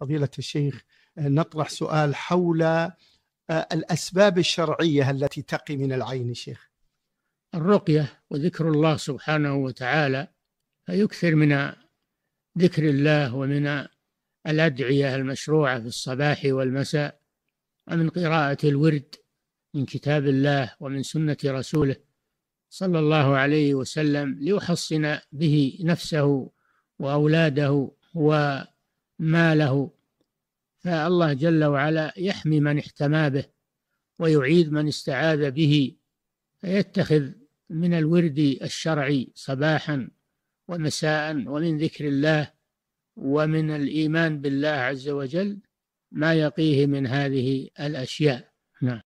فضيلة الشيخ نطرح سؤال حول آه، الأسباب الشرعية التي تقي من العين شيخ الرقية وذكر الله سبحانه وتعالى فيكثر من ذكر الله ومن الأدعية المشروعة في الصباح والمساء ومن قراءة الورد من كتاب الله ومن سنة رسوله صلى الله عليه وسلم ليحصن به نفسه وأولاده و ماله فالله جل وعلا يحمي من احتمى به ويعيد من استعاذ به فيتخذ من الورد الشرعي صباحا ومساء ومن ذكر الله ومن الإيمان بالله عز وجل ما يقيه من هذه الأشياء نعم